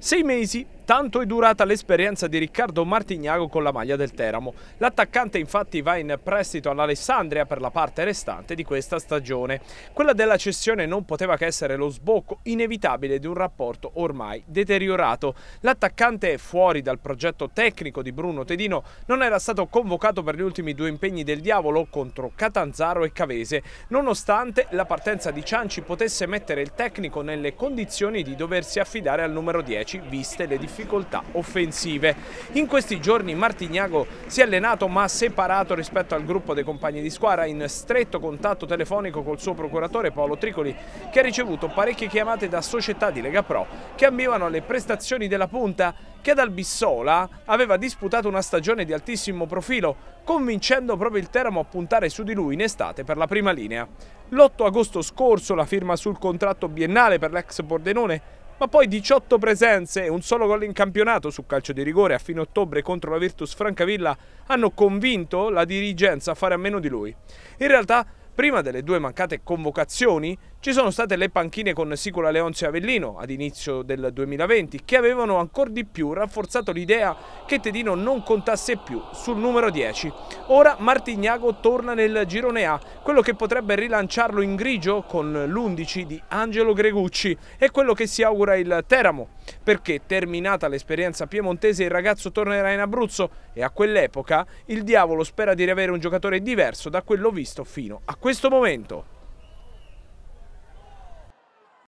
Sei Maze Tanto è durata l'esperienza di Riccardo Martignago con la maglia del Teramo. L'attaccante infatti va in prestito all'Alessandria per la parte restante di questa stagione. Quella della cessione non poteva che essere lo sbocco inevitabile di un rapporto ormai deteriorato. L'attaccante fuori dal progetto tecnico di Bruno Tedino non era stato convocato per gli ultimi due impegni del Diavolo contro Catanzaro e Cavese, nonostante la partenza di Cianci potesse mettere il tecnico nelle condizioni di doversi affidare al numero 10, viste le difficoltà difficoltà offensive. In questi giorni Martignago si è allenato ma separato rispetto al gruppo dei compagni di squadra in stretto contatto telefonico col suo procuratore Paolo Tricoli che ha ricevuto parecchie chiamate da società di Lega Pro che ambivano alle prestazioni della punta che ad Albissola aveva disputato una stagione di altissimo profilo convincendo proprio il Teramo a puntare su di lui in estate per la prima linea. L'8 agosto scorso la firma sul contratto biennale per l'ex Bordenone ma poi 18 presenze e un solo gol in campionato su calcio di rigore a fine ottobre contro la Virtus Francavilla hanno convinto la dirigenza a fare a meno di lui. In realtà Prima delle due mancate convocazioni ci sono state le panchine con Sicula Leonzio e Avellino ad inizio del 2020 che avevano ancora di più rafforzato l'idea che Tedino non contasse più sul numero 10. Ora Martignago torna nel girone A, quello che potrebbe rilanciarlo in grigio con l'11 di Angelo Gregucci e quello che si augura il Teramo, perché terminata l'esperienza piemontese il ragazzo tornerà in Abruzzo e a quell'epoca il diavolo spera di riavere un giocatore diverso da quello visto fino a quel questo momento.